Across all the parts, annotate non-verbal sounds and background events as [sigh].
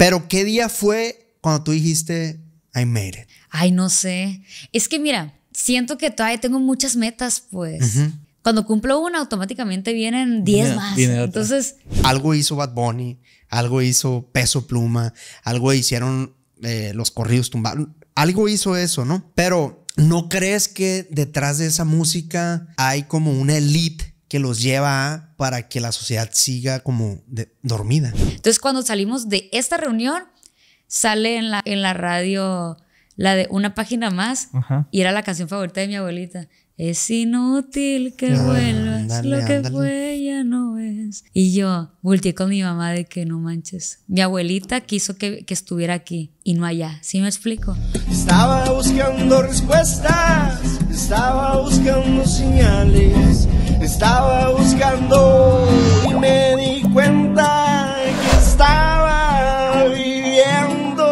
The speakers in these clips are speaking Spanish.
Pero ¿qué día fue cuando tú dijiste, I made it? Ay, no sé. Es que mira, siento que todavía tengo muchas metas, pues. Cuando cumplo una, automáticamente vienen 10 más. Entonces. Algo hizo Bad Bunny, algo hizo Peso Pluma, algo hicieron eh, los corridos tumbados. Algo hizo eso, ¿no? Pero ¿no crees que detrás de esa música hay como una elite que los lleva a para que la sociedad siga como dormida. Entonces, cuando salimos de esta reunión, sale en la, en la radio la de una página más y era la canción favorita de mi abuelita. Es inútil que ah, vuelvas, lo que fue ya no es. Y yo volteé con mi mamá de que no manches. Mi abuelita quiso que, que estuviera aquí y no allá. ¿Sí me explico? Estaba buscando respuestas estaba buscando señales, estaba buscando y me di cuenta que estaba viviendo.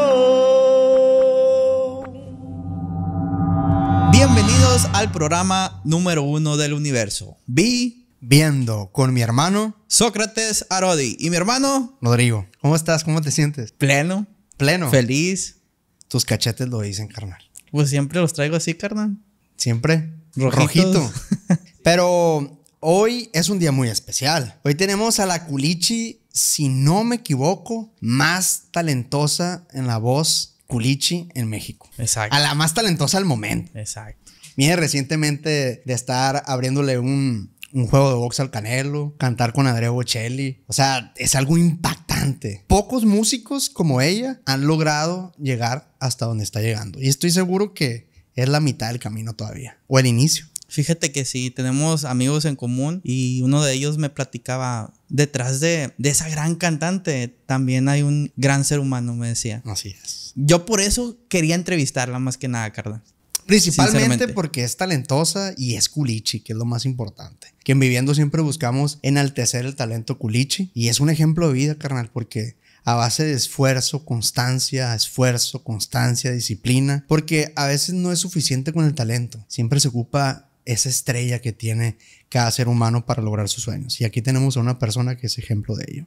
Bienvenidos al programa número uno del universo. Vi viendo con mi hermano Sócrates Arodi y mi hermano Rodrigo. ¿Cómo estás? ¿Cómo te sientes? Pleno. Pleno. Feliz. Tus cachetes lo dicen, carnal. Pues siempre los traigo así, carnal. Siempre. Rojito. [laughs] Pero hoy es un día muy especial. Hoy tenemos a la Culichi, si no me equivoco, más talentosa en la voz Culichi en México. Exacto. A la más talentosa al momento. Exacto. Mire, recientemente de estar abriéndole un, un juego de box al Canelo, cantar con Andrea Bocelli. O sea, es algo impactante. Pocos músicos como ella han logrado llegar hasta donde está llegando. Y estoy seguro que es la mitad del camino todavía, o el inicio. Fíjate que sí, tenemos amigos en común y uno de ellos me platicaba, detrás de, de, esa gran cantante también hay un gran ser humano, me decía. Así es. Yo por eso quería entrevistarla más que nada, carnal. Principalmente porque es talentosa y es culichi, que es lo más importante. Que en Viviendo siempre buscamos enaltecer el talento culichi y es un ejemplo de vida, carnal, porque a base de esfuerzo, constancia, esfuerzo, constancia, disciplina, porque a veces no es suficiente con el talento, siempre se ocupa esa estrella que tiene cada ser humano para lograr sus sueños. Y aquí tenemos a una persona que es ejemplo de ello.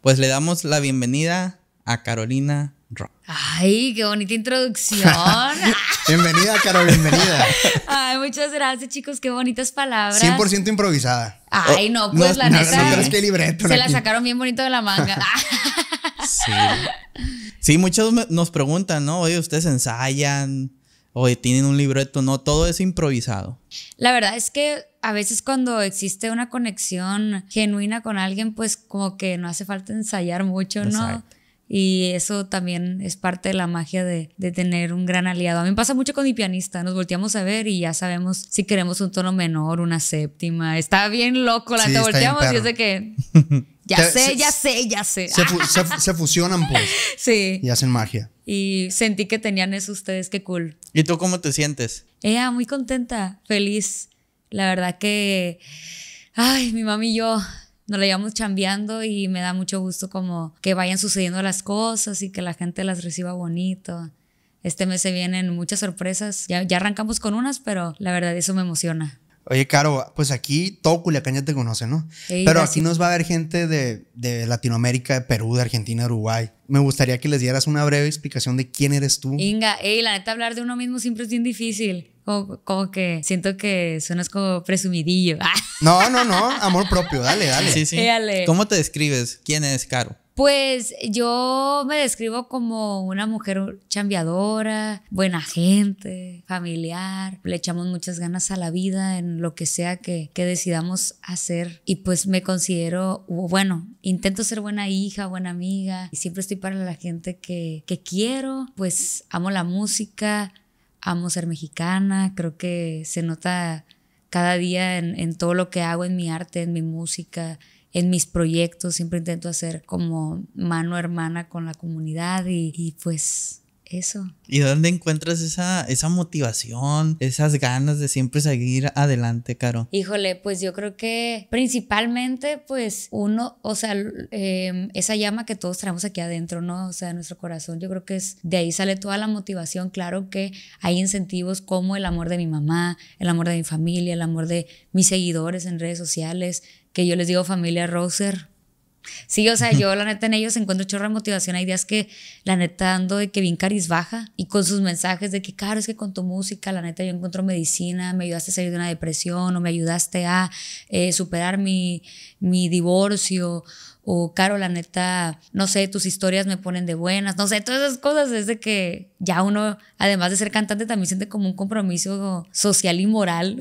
Pues le damos la bienvenida a Carolina Rock. Ay, qué bonita introducción. [laughs] bienvenida, Carolina! bienvenida. [laughs] Ay, muchas gracias, chicos, qué bonitas palabras. 100% improvisada. Ay, no, pues oh, la neta. se la sacaron bien bonito de la manga. [laughs] Sí. Sí, muchos nos preguntan, ¿no? Oye, ustedes ensayan, oye, tienen un libreto, ¿no? Todo es improvisado. La verdad es que a veces cuando existe una conexión genuina con alguien, pues como que no hace falta ensayar mucho, ¿no? Y eso también es parte de la magia de, tener un gran aliado. A mí me pasa mucho con mi pianista. Nos volteamos a ver y ya sabemos si queremos un tono menor, una séptima. Está bien loco la te volteamos y es de que [laughs] Ya sé, ya sé, ya sé. Se, [laughs] se, fusionan, pues. Sí. Y hacen magia. Y sentí que tenían eso ustedes, qué cool. ¿Y tú cómo te sientes? Ella, muy contenta, feliz. La verdad que, ay, mi mami y yo nos la llevamos chambeando y me da mucho gusto como que vayan sucediendo las cosas y que la gente las reciba bonito. Este mes se vienen muchas sorpresas. Ya, ya arrancamos con unas, pero la verdad eso me emociona. Oye, Caro, pues aquí todo Culiacán ya te conoce, ¿no? Pero aquí nos va a ver gente de, Latinoamérica, de Perú, de Argentina, Uruguay. Me gustaría que les dieras una breve explicación de quién eres tú. Inga, ey, la neta, hablar de uno mismo siempre es bien difícil. Como, como que siento que suenas como presumidillo. [laughs] No, no, no, amor propio, dale, dale. Sí, sí. ¿Cómo te describes? ¿Quién es Caro? Pues yo me describo como una mujer chambeadora, buena gente, familiar. Le echamos muchas ganas a la vida en lo que sea que, decidamos hacer. Y pues me considero, bueno, intento ser buena hija, buena amiga. Y siempre estoy para la gente que, quiero. Pues amo la música, amo ser mexicana. Creo que se nota cada día en, en todo lo que hago, en mi arte, en mi música, en mis proyectos siempre intento hacer como mano hermana con la comunidad y, pues eso. ¿Y dónde encuentras esa, esa motivación, esas ganas de siempre seguir adelante, Caro? Híjole, pues yo creo que principalmente, pues uno, o sea, em, esa llama que todos traemos aquí adentro, ¿no? O sea, nuestro corazón, yo creo que es de ahí sale toda la motivación. Claro que hay incentivos como el amor de mi mamá, el amor de mi familia, el amor de mis seguidores en redes sociales, que yo les digo familia Roser. Sí, o sea, yo la [laughs] neta en ellos encuentro chorra de motivación. Hay días que la neta ando de que bien cariz baja y con sus mensajes de que, claro, es que con tu música, la neta yo encuentro medicina, me ayudaste a salir de una depresión o me ayudaste a eh, superar mi, mi divorcio o Caro, la neta, no sé, tus historias me ponen de buenas, no sé, todas esas cosas es de que ya uno, además de ser cantante, también siente como un compromiso social y moral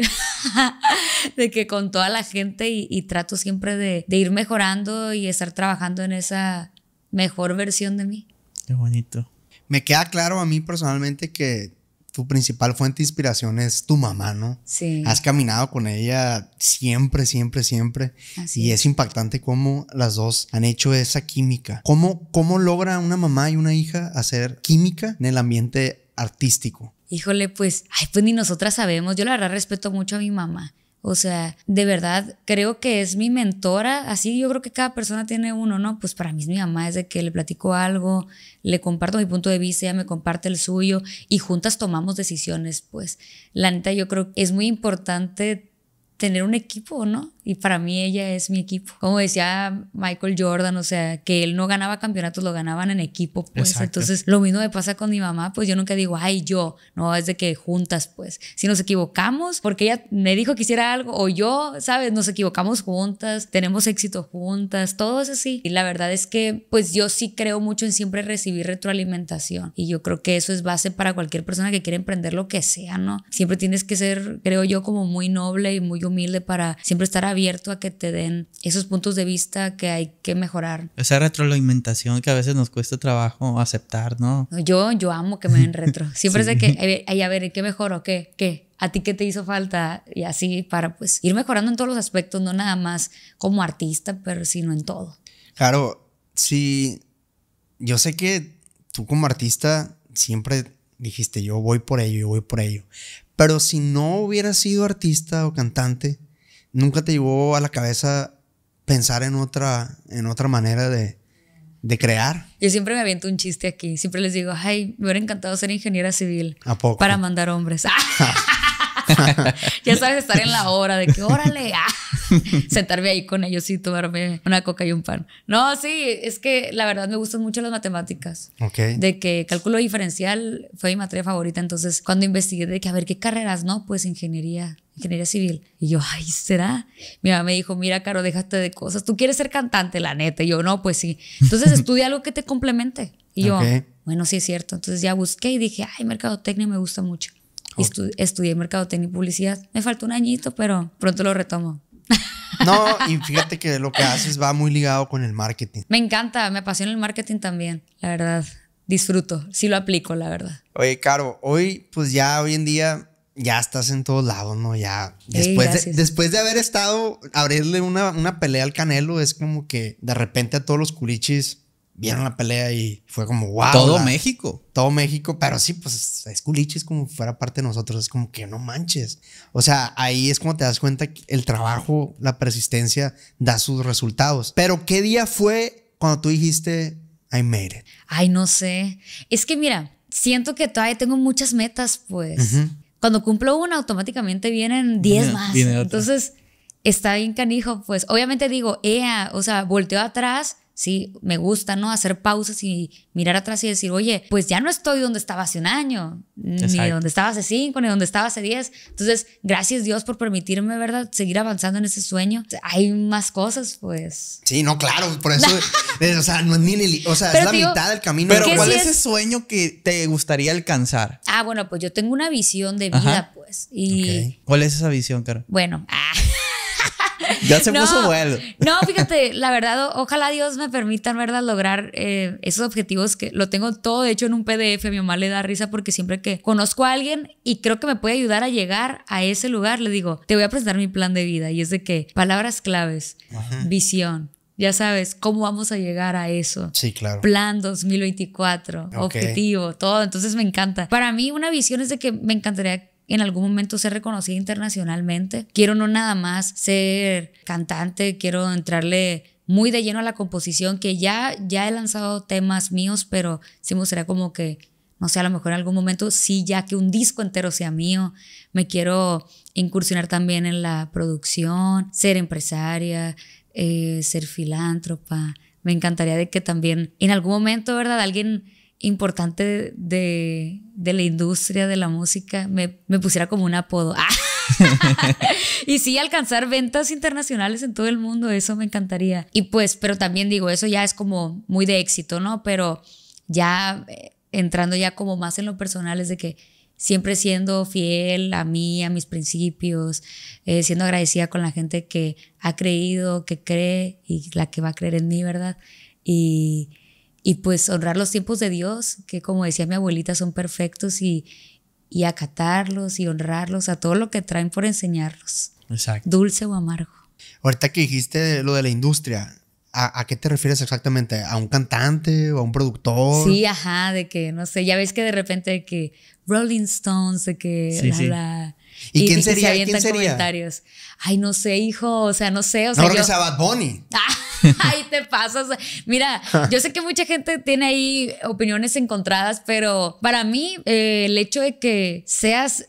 [laughs] de que con toda la gente y, trato siempre de, de ir mejorando y estar trabajando en esa mejor versión de mí. Qué bonito. Me queda claro a mí personalmente que tu principal fuente de inspiración es tu mamá, ¿no? Sí. Has caminado con ella siempre, siempre, siempre. y es impactante cómo las dos han hecho esa química. ¿Cómo, ¿Cómo logra una mamá y una hija hacer química en el ambiente artístico? Híjole, pues, pues ni nosotras sabemos. Yo la verdad respeto mucho a mi mamá. O sea, de verdad, creo que es mi mentora. Así yo creo que cada persona tiene uno, ¿no? Pues para mí es mi mamá, es de que le platico algo, le comparto mi punto de vista, ella me comparte el suyo y juntas tomamos decisiones, pues. La neta, yo creo que es muy importante tener un equipo, ¿no? Y para mí ella es mi equipo. Como decía Michael Jordan, o sea, que él no ganaba campeonatos, lo ganaban en equipo. Pues entonces lo mismo me pasa con mi mamá, pues yo nunca digo, ay, yo, no, es de que juntas, pues, si nos equivocamos, porque ella me dijo que hiciera algo, o yo, sabes, nos equivocamos juntas, tenemos éxito juntas, todo es así. Y la verdad es que, pues yo sí creo mucho en siempre recibir retroalimentación. Y yo creo que eso es base para cualquier persona que quiera emprender lo que sea, ¿no? Siempre tienes que ser, creo yo, como muy noble y muy humilde para siempre estar abierto a que te den esos puntos de vista que hay que mejorar. Esa retroalimentación que a veces nos cuesta trabajo aceptar, ¿no? Yo, yo amo que me den retro. [laughs] Siempre sé que, ay, a ver, ¿qué mejoro? ¿Qué? ¿Qué? ¿A ti qué te hizo falta? Y así para pues ir mejorando en todos los aspectos, no nada más como artista, pero sino en todo. Claro, sí. Yo sé que tú como artista siempre dijiste, yo voy por ello, yo voy por ello. Pero si no hubieras sido artista o cantante, ¿Nunca te llevó a la cabeza pensar en otra, en otra manera de, crear? Yo siempre me aviento un chiste aquí. Siempre les digo, ay, me hubiera encantado ser ingeniera civil. Para mandar hombres. [laughs] [laughs] ya sabes, estar en la hora de que, órale, ah". [laughs] sentarme ahí con ellos y tomarme una coca y un pan. No, sí, es que la verdad me gustan mucho las matemáticas. Ok. De que cálculo diferencial fue mi materia favorita. Entonces, cuando investigué de que, a ver, ¿qué carreras? No, pues ingeniería ingeniería civil. Y yo, ay, ¿será? Mi mamá me dijo, mira, Caro, déjate de cosas. Tú quieres ser cantante, la neta. Y yo, no, pues sí. Entonces [laughs] estudia algo que te complemente. Y yo, bueno, sí es cierto. Entonces ya busqué y dije, ay, mercadotecnia me gusta mucho. estudié mercadotecnia y publicidad. Me faltó un añito, pero pronto lo retomo. [laughs] No, y fíjate que lo que haces va muy ligado con el marketing. Me encanta, me apasiona el marketing también, la verdad. Disfruto, sí lo aplico, la verdad. Oye, Caro, hoy, pues ya hoy en día ya estás en todos lados, ¿no? Ya. Después, de, después de haber estado, abrirle una, pelea al Canelo, es como que de repente a todos los culichis vieron la pelea y fue como, wow. Todo México. Todo México, pero sí, pues es culichis como fuera parte de nosotros, es como que no manches. O sea, ahí es como te das cuenta el trabajo, la persistencia da sus resultados. Pero ¿qué día fue cuando tú dijiste, I made it? Ay, no sé. Es que mira, siento que todavía tengo muchas metas, pues. Cuando cumplo una, automáticamente vienen 10 más. Entonces, está bien canijo, pues obviamente digo, Ella... o sea, Volteó atrás Sí, me gusta, ¿no? Hacer pausas y mirar atrás y decir, oye, pues ya no estoy donde estaba hace un año, ni donde estaba hace cinco, ni donde estaba hace diez. Entonces, gracias Dios por permitirme, ¿verdad? Seguir avanzando en ese sueño. Hay más cosas, pues. Sí, no, claro, por eso, [laughs] eh, o sea, no es ni, o sea, es la mitad del camino. Pero ¿cuál es ese sueño que te gustaría alcanzar? Ah, bueno, pues yo tengo una visión de vida, pues. Y ¿Cuál es esa visión, Caro? Bueno, [laughs] ah. Ya se [laughs] no, puso bueno. No, fíjate, la verdad, ojalá Dios me permita, ¿verdad?, lograr eh, esos objetivos que lo tengo todo hecho en un PDF. Mi mamá le da risa porque siempre que conozco a alguien y creo que me puede ayudar a llegar a ese lugar, le digo, te voy a presentar mi plan de vida. Y es de que palabras claves, visión, ya sabes, cómo vamos a llegar a eso. Sí, claro. Plan 2024, objetivo, todo. Entonces me encanta. Para mí una visión es de que me encantaría en algún momento ser reconocida internacionalmente. Quiero no nada más ser cantante, quiero entrarle muy de lleno a la composición, que ya, ya he lanzado temas míos, pero sí me gustaría como que, no sé, a lo mejor en algún momento sí, ya que un disco entero sea mío, me quiero incursionar también en la producción, ser empresaria, eh, ser filántropa. Me encantaría de que también en algún momento, ¿verdad? Alguien importante de, de, la industria de la música me, pusiera como un apodo. Ah. [laughs] y sí, alcanzar ventas internacionales en todo el mundo, eso me encantaría. Y pues, pero también digo, eso ya es como muy de éxito, ¿no? Pero ya eh, entrando ya como más en lo personal es de que siempre siendo fiel a mí, a mis principios, eh, siendo agradecida con la gente que ha creído, que cree y la que va a creer en mí, ¿verdad? Y y pues honrar los tiempos de Dios, que como decía mi abuelita, son perfectos y, acatarlos y honrarlos a todo lo que traen por enseñarlos. Exacto. Dulce o amargo. Ahorita que dijiste lo de la industria, ¿A, qué te refieres exactamente? ¿A un cantante o a un productor? Sí, ajá, de que, no sé, ya ves que de repente que Rolling Stones, de que... la, ¿Y, quién sería? Se ¿Quién Ay, no sé, hijo, o sea, no sé. no, yo... que sea Bad ah, Ahí [laughs] te pasas. Mira, yo sé que mucha gente tiene ahí opiniones encontradas, pero para mí eh, el hecho de que seas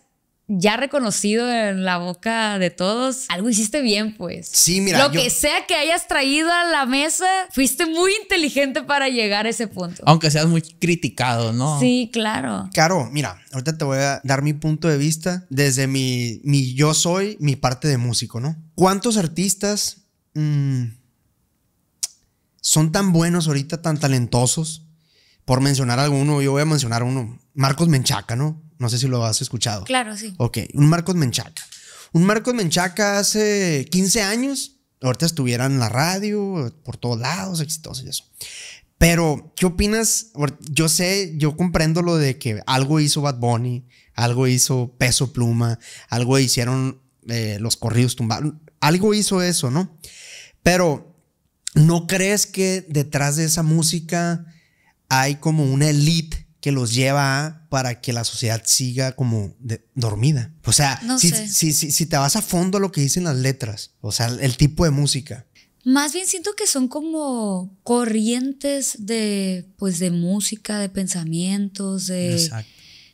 ya reconocido en la boca de todos, algo hiciste bien, pues. Sí, mira. Lo que sea que hayas traído a la mesa, fuiste muy inteligente para llegar a ese punto. Aunque seas muy criticado, ¿no? Sí, claro. Claro, mira, ahorita te voy a dar mi punto de vista desde mi, yo soy, mi parte de músico, ¿no? ¿Cuántos artistas... Mm, son tan buenos ahorita, tan talentosos. Por mencionar alguno, yo voy a mencionar uno. Marcos Menchaca, ¿no? No sé si lo has escuchado. Claro, sí. Ok, un Marcos Menchaca. Un Marcos Menchaca hace 15 años, ahorita estuviera en la radio, por todos lados, exitoso y eso. Pero, ¿qué opinas? Yo sé, yo comprendo lo de que algo hizo Bad Bunny, algo hizo Peso Pluma, algo hicieron eh, los corridos tumbados, algo hizo eso, ¿no? Pero ¿No crees que detrás de esa música hay como una elite que los lleva para que la sociedad siga como dormida? O sea, si, si, te vas a fondo a lo que dicen las letras, o sea, el tipo de música. Más bien siento que son como corrientes de, pues, de música, de pensamientos, de,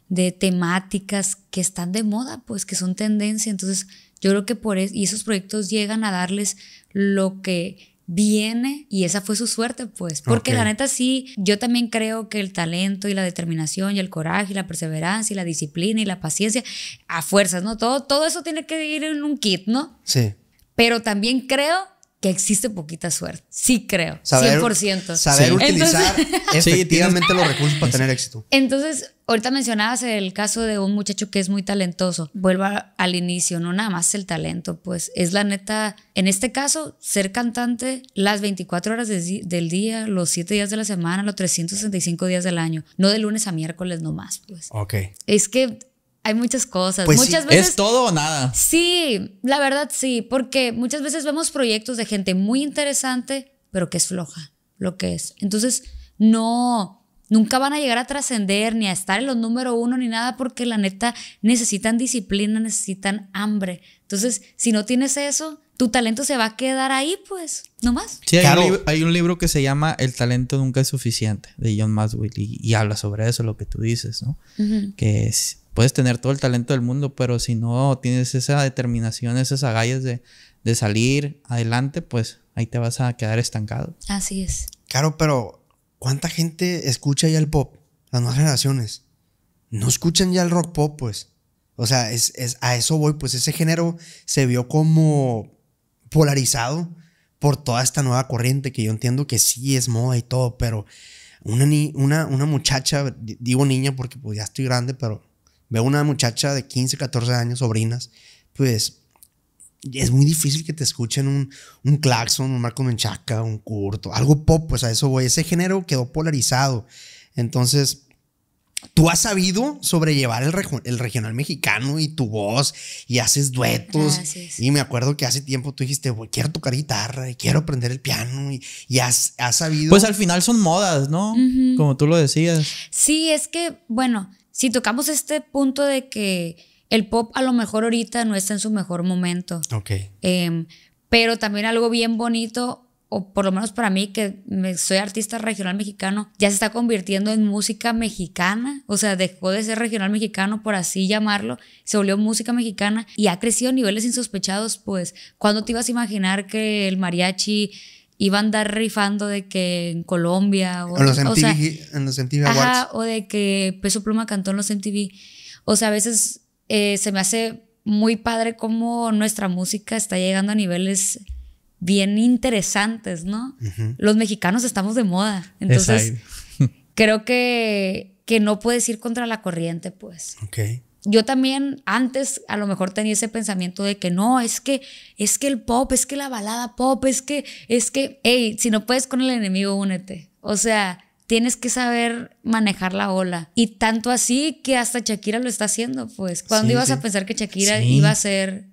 de temáticas que están de moda, pues, que son tendencia. Entonces, yo creo que por eso, y esos proyectos llegan a darles lo que viene y esa fue su suerte, pues. Porque la neta sí, yo también creo que el talento y la determinación y el coraje y la perseverancia y la disciplina y la paciencia, a fuerzas, ¿no? Todo, todo eso tiene que ir en un kit, ¿no? Sí. Pero también creo que existe poquita suerte. Sí creo, 100%. Saber utilizar [laughs] efectivamente los recursos para tener éxito. Entonces, Ahorita mencionabas el caso de un muchacho que es muy talentoso. Vuelva al inicio, no nada más el talento, pues es la neta, en este caso, ser cantante las 24 horas del día, los 7 días de la semana, los 365 días del año, no de lunes a miércoles nomás, pues. Ok. Es que hay muchas cosas. Pues muchas veces. ¿Es todo o nada? Sí, la verdad sí, porque muchas veces vemos proyectos de gente muy interesante, pero que es floja, lo que es. Entonces, no Nunca van a llegar a trascender ni a estar en los número uno ni nada porque la neta necesitan disciplina, necesitan hambre. Entonces, si no tienes eso, tu talento se va a quedar ahí, pues, más. Sí, hay, un, libro, que se llama El talento nunca es suficiente de John Maswell y, habla sobre eso, lo que tú dices, ¿no? Que puedes tener todo el talento del mundo, pero si no tienes esa determinación, esas agallas de, de salir adelante, pues ahí te vas a quedar estancado. Así es. Claro, pero ¿Cuánta gente escucha ya el pop? Las nuevas generaciones. No escuchan ya el rock pop, pues. O sea, es, a eso voy, pues ese género se vio como polarizado por toda esta nueva corriente que yo entiendo que sí es moda y todo, pero una, una, una muchacha, digo niña porque pues ya estoy grande, pero veo una muchacha de 15, 14 años, sobrinas, pues es muy difícil que te escuchen un, claxon, un Marco Menchaca, un curto, algo pop, pues a eso voy. Ese género quedó polarizado. Entonces, tú has sabido sobrellevar el, regional mexicano y tu voz y haces duetos. Y me acuerdo que hace tiempo tú dijiste, quiero tocar guitarra quiero aprender el piano y, has, sabido. Pues al final son modas, ¿no? Como tú lo decías. Sí, es que, bueno, si tocamos este punto de que el pop a lo mejor ahorita no está en su mejor momento. Ok. Em, pero también algo bien bonito, o por lo menos para mí, que soy artista regional mexicano, ya se está convirtiendo en música mexicana. O sea, dejó de ser regional mexicano, por así llamarlo, se volvió música mexicana y ha crecido a niveles insospechados. Pues, ¿cuándo te ibas a imaginar que el mariachi iba a andar rifando de que en Colombia o, en los MTV Awards. o de que Peso Pluma cantó en los MTV. O sea, a veces eh, se me hace muy padre cómo nuestra música está llegando a niveles bien interesantes, ¿no? Los mexicanos estamos de moda, entonces [laughs] creo que, que no puedes ir contra la corriente, pues. Yo también antes a lo mejor tenía ese pensamiento de que no, es que es que el pop, es que la balada pop, es que es que, hey, si no puedes con el enemigo únete. O sea, tienes que saber manejar la ola. Y tanto así que hasta Shakira lo está haciendo, pues. ¿Cuándo ibas a pensar que Shakira iba a ser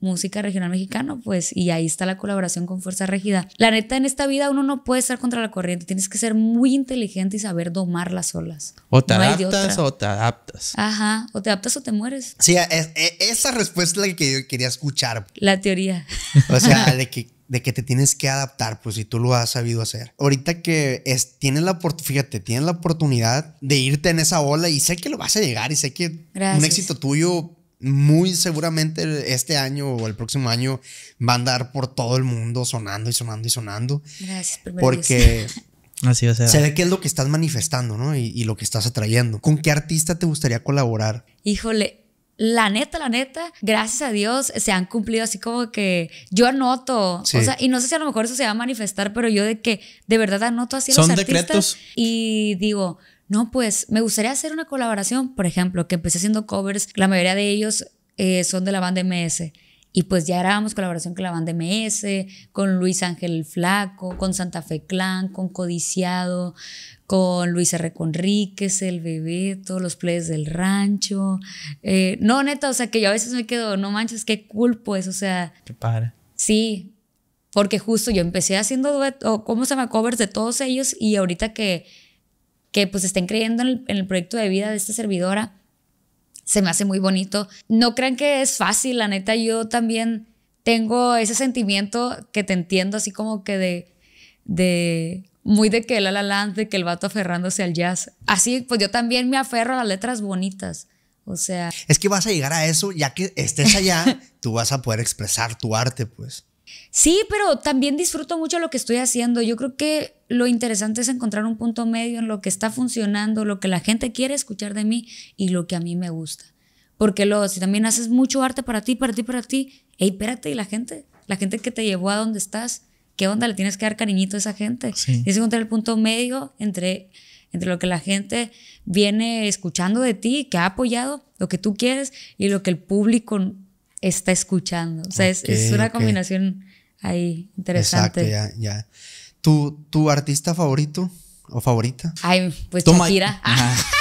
música regional mexicana? Pues, y ahí está la colaboración con Fuerza Regida. La neta, en esta vida uno no puede estar contra la corriente. Tienes que ser muy inteligente y saber domar las olas. O te adaptas o te adaptas. Ajá, o te adaptas o te mueres. Sí, e, esa respuesta es la que yo quería escuchar. La teoría. O sea, [laughs] de que de que te tienes que adaptar, pues si tú lo has sabido hacer. Ahorita que es, tienes la fíjate, tienes la oportunidad de irte en esa ola y sé que lo vas a llegar y sé que un éxito tuyo muy seguramente este año o el próximo año va a andar por todo el mundo sonando y sonando y sonando. Gracias, porque [laughs] Así va Sé de qué es lo que estás manifestando, ¿no? y, lo que estás atrayendo. ¿Con qué artista te gustaría colaborar? Híjole, la neta, la neta, gracias a Dios se han cumplido así como que yo anoto, y no sé si a lo mejor eso se va a manifestar, pero yo de que de verdad anoto así a los artistas y digo, no, pues me gustaría hacer una colaboración, por ejemplo, que empecé haciendo covers, la mayoría de ellos eh, son de la banda MS. Y pues ya grabamos colaboración con la banda MS, con Luis Ángel Flaco, con Santa Fe Clan, con Codiciado, con Luis R. Conríquez, el bebé, todos los players del rancho. Eh, no, neta, o sea, que yo a veces me quedo, no manches, qué culpo es, o sea. Qué padre. Sí, porque justo yo empecé haciendo o ¿cómo se llama? Covers de todos ellos y ahorita que, que pues estén creyendo en el, proyecto de vida de esta servidora, se me hace muy bonito. No crean que es fácil, la neta, yo también tengo ese sentimiento que te entiendo, así como que de, de muy de que el la alante, que el vato aferrándose al jazz. Así, pues yo también me aferro a las letras bonitas. O sea. Es que vas a llegar a eso, ya que estés allá, [laughs] tú vas a poder expresar tu arte, pues. Sí, pero también disfruto mucho lo que estoy haciendo. Yo creo que lo interesante es encontrar un punto medio en lo que está funcionando, lo que la gente quiere escuchar de mí y lo que a mí me gusta. Porque luego, si también haces mucho arte para ti, para ti, para ti, hey, espérate, y la gente, la gente que te llevó a donde estás, ¿qué onda? Le tienes que dar cariñito a esa gente. Y Tienes que encontrar el punto medio entre, entre lo que la gente viene escuchando de ti, que ha apoyado lo que tú quieres y lo que el público está escuchando. O sea, es, una combinación ahí interesante. Exacto, ya, ¿Tu, artista favorito o favorita? Ay, pues tu gira Ajá. [laughs]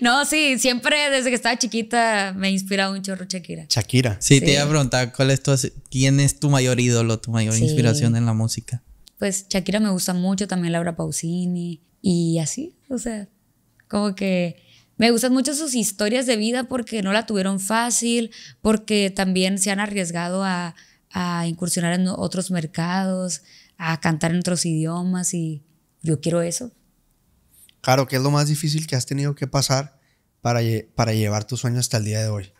No, sí, siempre desde que estaba chiquita me inspirado un chorro Shakira. Shakira. Sí, te iba a preguntar, ¿cuál es tu, ¿quién es tu mayor ídolo, tu mayor inspiración en la música? Pues Shakira me gusta mucho, también Laura Pausini y así, o sea, como que me gustan mucho sus historias de vida porque no la tuvieron fácil, porque también se han arriesgado a, a incursionar en otros mercados, a cantar en otros idiomas y yo quiero eso. Claro, ¿qué es lo más difícil que has tenido que pasar para, para llevar tu sueño hasta el día de hoy?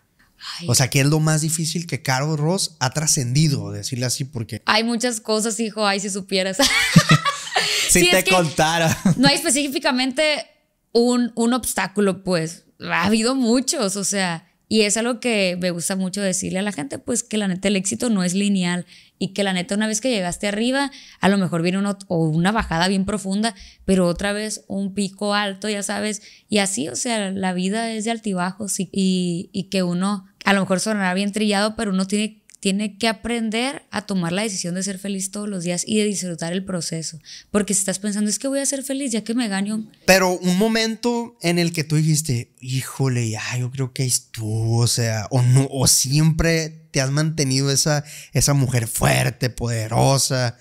O sea, ¿qué es lo más difícil que Caro Ross ha trascendido? Decirle así porque... Hay muchas cosas, hijo, ay, si supieras. [laughs] si te contara. No hay específicamente un, un obstáculo, pues. Ha habido muchos, o sea, y es algo que me gusta mucho decirle a la gente, pues que la neta el éxito no es lineal y que la neta una vez que llegaste arriba, a lo mejor viene o una bajada bien profunda, pero otra vez un pico alto, ya sabes, y así, o sea, la vida es de altibajos y, y, y que uno, a lo mejor sonará bien trillado, pero uno tiene tiene que aprender a tomar la decisión de ser feliz todos los días y de disfrutar el proceso. Porque si estás pensando, es que voy a ser feliz ya que me gano. Pero un momento en el que tú dijiste, híjole, ya, yo creo que es tú, o sea, o, no, siempre te has mantenido esa, esa mujer fuerte, poderosa,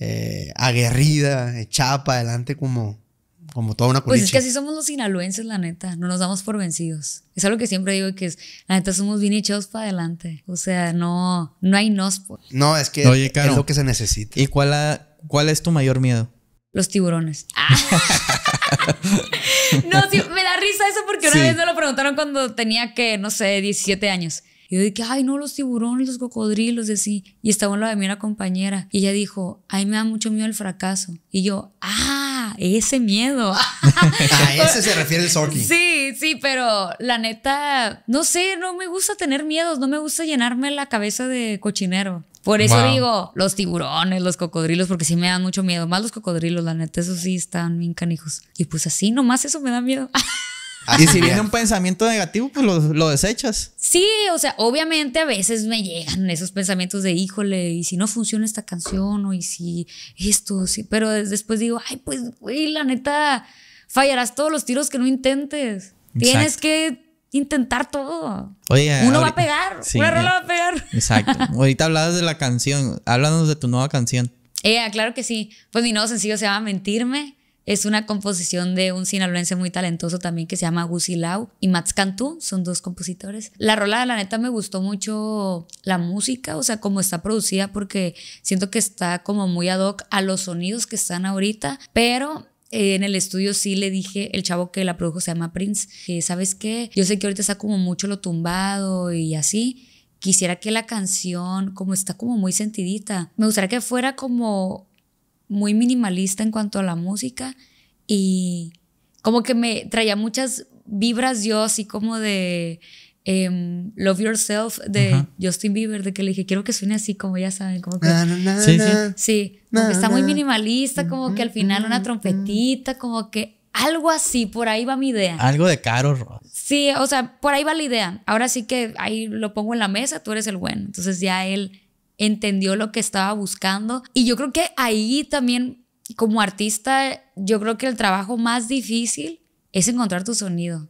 eh, aguerrida, echada eh, para adelante como, como toda una culichi. Pues es que así somos los sinaloenses, la neta, no nos damos por vencidos. Es algo que siempre digo que es, la neta somos bien echados para adelante, o sea, no no hay nos. No, es que Oye, es lo que se necesita. ¿Y cuál, cuál es tu mayor miedo? Los tiburones. Ah. [laughs] no, me da risa eso porque una vez me lo preguntaron cuando tenía que, no sé, 17 años. Y yo dije, ay, no, los tiburones, los cocodrilos, y sí Y estaba en la de mi una compañera. Y ella dijo, ay, me da mucho miedo el fracaso. Y yo, ah, ese miedo. [laughs] Ah, a ese se refiere el Sorkin. Sí, sí, pero la neta, no sé, no me gusta tener miedos, no me gusta llenarme la cabeza de cochinero. Por eso digo, los tiburones, los cocodrilos, porque sí me dan mucho miedo. Más los cocodrilos, la neta, eso sí están bien canijos. Y pues así, nomás eso me da miedo. [laughs] y si viene un pensamiento negativo, pues lo, desechas. Sí, o sea, obviamente a veces me llegan esos pensamientos de híjole, y si no funciona esta canción, o y si esto, sí. Pero después digo, ay, pues, güey, la neta, fallarás todos los tiros que no intentes. Tienes que intentar todo. Oye, uno va a pegar, uno una va a pegar. Exacto. [laughs] ahorita hablabas de la canción, háblanos de tu nueva canción. Eh, claro que sí. Pues mi nuevo sencillo se llama Mentirme. Es una composición de un sinaloense muy talentoso también que se llama Lau y Mats Cantú, son dos compositores. La rola, la neta, me gustó mucho la música, o sea, cómo está producida, porque siento que está como muy ad hoc a los sonidos que están ahorita, pero eh, en el estudio sí le dije, el chavo que la produjo se llama Prince, que sabes qué, yo sé que ahorita está como mucho lo tumbado y así. Quisiera que la canción, como está como muy sentidita, me gustaría que fuera como muy minimalista en cuanto a la música y como que me traía muchas vibras yo así como de em, Love Yourself de Justin Bieber, de que le dije, quiero que suene así como ya saben, como que... sí, sí, sí. está muy minimalista, como que al final una mm, mm, mm. trompetita, como que algo así, por ahí va mi idea. Algo de caro. Sí, o sea, por ahí va la idea. Ahora sí que ahí lo pongo en la mesa, tú eres el bueno. Entonces ya él entendió lo que estaba buscando. Y yo creo que ahí también, como artista, yo creo que el trabajo más difícil es encontrar tu sonido.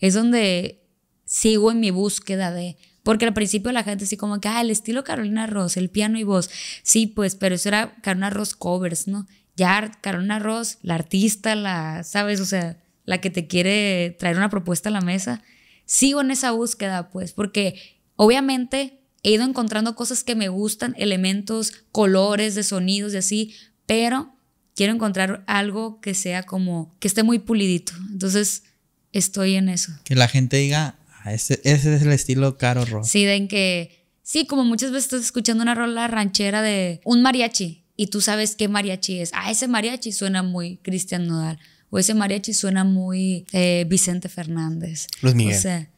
Es donde sigo en mi búsqueda de... Porque al principio la gente así como que, ah, el estilo Carolina Ross, el piano y voz. Sí, pues, pero eso era Carolina Ross covers, ¿no? Ya Carolina Ross, la artista, la, ¿sabes? O sea, la que te quiere traer una propuesta a la mesa. Sigo en esa búsqueda, pues, porque obviamente he ido encontrando cosas que me gustan, elementos, colores, de sonidos y así, pero quiero encontrar algo que sea como, que esté muy pulidito. Entonces, estoy en eso. Que la gente diga, ah, ese, es el estilo caro rock. Sí, den que, sí, como muchas veces estás escuchando una rola ranchera de un mariachi y tú sabes qué mariachi es. Ah, ese mariachi suena muy Cristian Nodal. O ese mariachi suena muy eh, Vicente Fernández. Luis Miguel. O sea,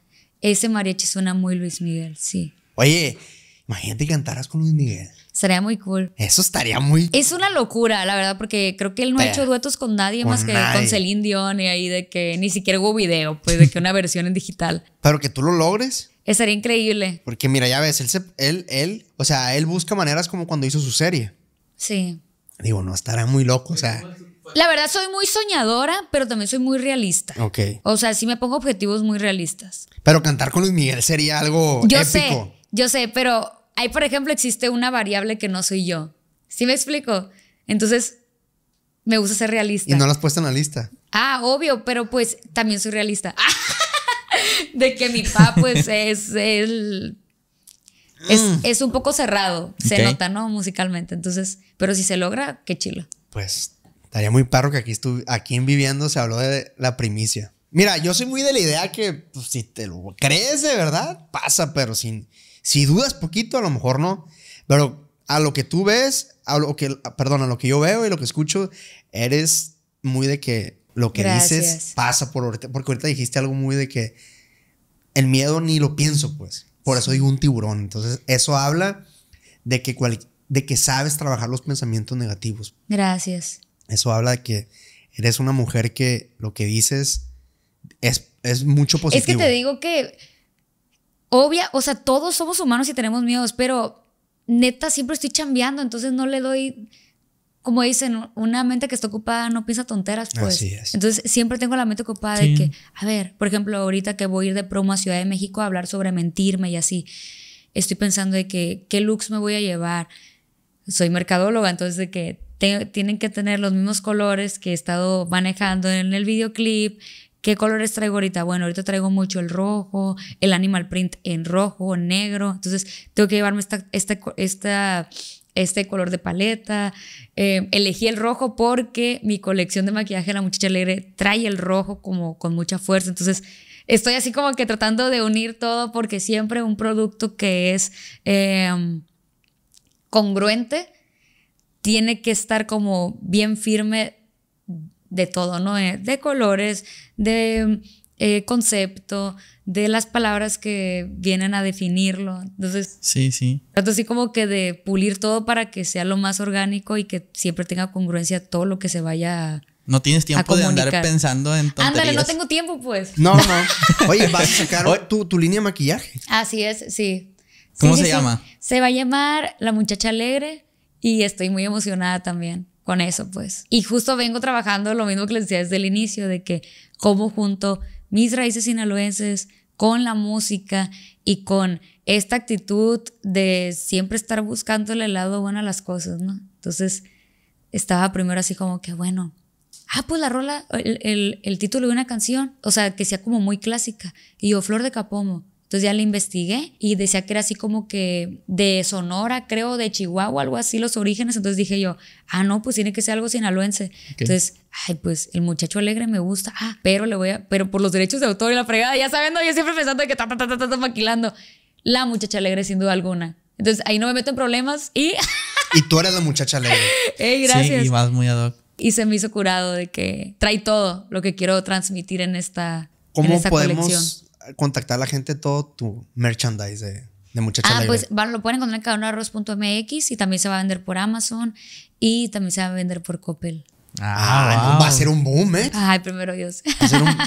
ese mariachi suena muy Luis Miguel, sí. Oye, imagínate que cantaras con Luis Miguel. Sería muy cool. Eso estaría muy. Es una locura, la verdad, porque creo que él no ha hecho duetos con nadie más que con Celine Dion y ahí de que ni siquiera hubo video, pues de que una versión en digital. Pero que tú lo logres. Estaría increíble. Porque mira, ya ves, él, él, o sea, él busca maneras como cuando hizo su serie. Sí. Digo, no estará muy loco, o sea. La verdad soy muy soñadora, pero también soy muy realista. Ok. O sea, sí me pongo objetivos muy realistas. Pero cantar con Luis Miguel sería algo épico yo sé, pero ahí, por ejemplo, existe una variable que no soy yo. ¿Sí me explico? Entonces, me gusta ser realista. Y no las has puesto en la lista. Ah, obvio, pero pues también soy realista. [laughs] de que mi papá, pues, [laughs] es el. Mm. Es, un poco cerrado, se nota, ¿no? Musicalmente. Entonces, pero si se logra, qué chilo. Pues estaría muy parro que aquí estuve, aquí en Viviendo se habló de la primicia. Mira, yo soy muy de la idea que pues, si te lo crees de verdad, pasa, pero sin, si dudas poquito, a lo mejor no. Pero a lo que tú ves, a que, perdón, a lo que yo veo y lo que escucho, eres muy de que lo que dices pasa por ahorita. Porque ahorita dijiste algo muy de que el miedo ni lo pienso, pues. Por eso digo un tiburón. Entonces, eso habla de que, de que sabes trabajar los pensamientos negativos. Gracias. Eso habla de que eres una mujer que lo que dices es, es mucho positivo. Es que te digo que obvia, o sea, todos somos humanos y tenemos miedos, pero neta siempre estoy chambeando, entonces no le doy, como dicen, una mente que está ocupada no piensa tonteras, pues. es. Entonces siempre tengo la mente ocupada de que, a ver, por ejemplo, ahorita que voy a ir de promo a Ciudad de México a hablar sobre mentirme y así, estoy pensando de que, ¿qué looks me voy a llevar? Soy mercadóloga, entonces de que tienen que tener los mismos colores que he estado manejando en el videoclip, ¿Qué colores traigo ahorita? Bueno, ahorita traigo mucho el rojo, el animal print en rojo, negro. Entonces, tengo que llevarme esta, este esta, este color de paleta. Eh, elegí el rojo porque mi colección de maquillaje la muchacha alegre trae el rojo como con mucha fuerza. Entonces, estoy así como que tratando de unir todo porque siempre un producto que es em, congruente tiene que estar como bien firme de todo, ¿no? Eh, de colores, de eh, concepto, de las palabras que vienen a definirlo. Entonces, sí, sí. Trato así como que de pulir todo para que sea lo más orgánico y que siempre tenga congruencia todo lo que se vaya no tienes tiempo de andar pensando en tonterías. Ándale, no tengo tiempo, pues. No, no. Oye, vas a sacar [laughs] tu, línea de maquillaje. Así es, sí. ¿Cómo se llama? Se va a llamar La Muchacha Alegre y estoy muy emocionada también con eso, pues. Y justo vengo trabajando lo mismo que les decía desde el inicio, de que cómo junto mis raíces sinaloenses con la música y con esta actitud de siempre estar buscando el lado bueno a las cosas, ¿no? Entonces estaba primero así como que, bueno, ah, pues la rola, el, el título de una canción, o sea, que sea como muy clásica. Y yo, Flor de Capomo, entonces ya le investigué y decía que era así como que de Sonora, creo, de Chihuahua, algo así, los orígenes. Entonces dije yo, ah, no, pues tiene que ser algo sinaloense. Entonces, ay, pues el muchacho alegre me gusta, ah, pero le voy a, pero por los derechos de autor y la fregada, ya sabiendo, yo siempre pensando que ta, ta, ta, ta, maquilando. La muchacha alegre, sin duda alguna. Entonces ahí no me meto en problemas y. y tú eres la muchacha alegre. [laughs] Ey, gracias. Sí, y vas muy ad Y se me hizo curado de que trae todo lo que quiero transmitir en esta. esta podemos colección contactar a la gente todo tu merchandise de, de Muchacha Ah, pues lo pueden encontrar en arroz.mx y también se va a vender por Amazon y también se va a vender por Coppel. Ah, ah va a ser un boom, ¿eh? Ay, primero Dios.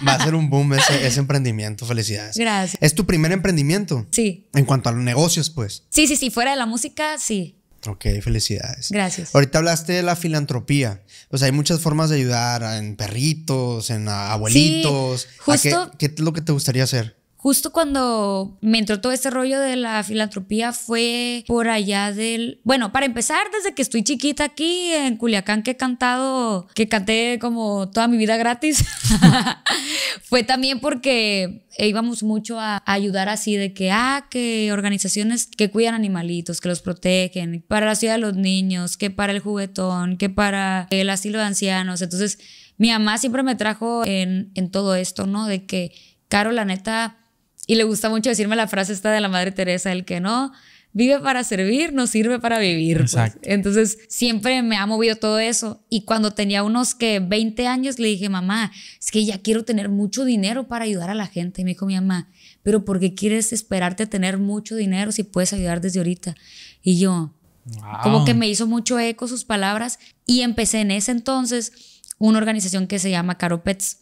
Va a ser un, boom ese, [laughs] ese, emprendimiento. Felicidades. Gracias. ¿Es tu primer emprendimiento? Sí. En cuanto a los negocios, pues. Sí, sí, sí. Fuera de la música, sí. Ok, felicidades. Gracias. Ahorita hablaste de la filantropía. O sea, hay muchas formas de ayudar en perritos, en abuelitos. justo. qué, es lo que te gustaría hacer? Justo cuando me entró todo este rollo de la filantropía fue por allá del... Bueno, para empezar, desde que estoy chiquita aquí en Culiacán, que he cantado, que canté como toda mi vida gratis, [laughs] fue también porque íbamos mucho a, ayudar así de que, ah, que organizaciones que cuidan animalitos, que los protegen, para la ciudad de los niños, que para el juguetón, que para el asilo de ancianos. Entonces, mi mamá siempre me trajo en, en todo esto, ¿no? De que, Caro, la neta, y le gusta mucho decirme la frase esta de la Madre Teresa, el que no vive para servir, no sirve para vivir. Pues. Entonces, siempre me ha movido todo eso. Y cuando tenía unos que 20 años, le dije, mamá, es que ya quiero tener mucho dinero para ayudar a la gente. Y me dijo mi mamá, pero ¿por qué quieres esperarte a tener mucho dinero si puedes ayudar desde ahorita? Y yo, como que me hizo mucho eco sus palabras. Y empecé en ese entonces una organización que se llama Caro Pets.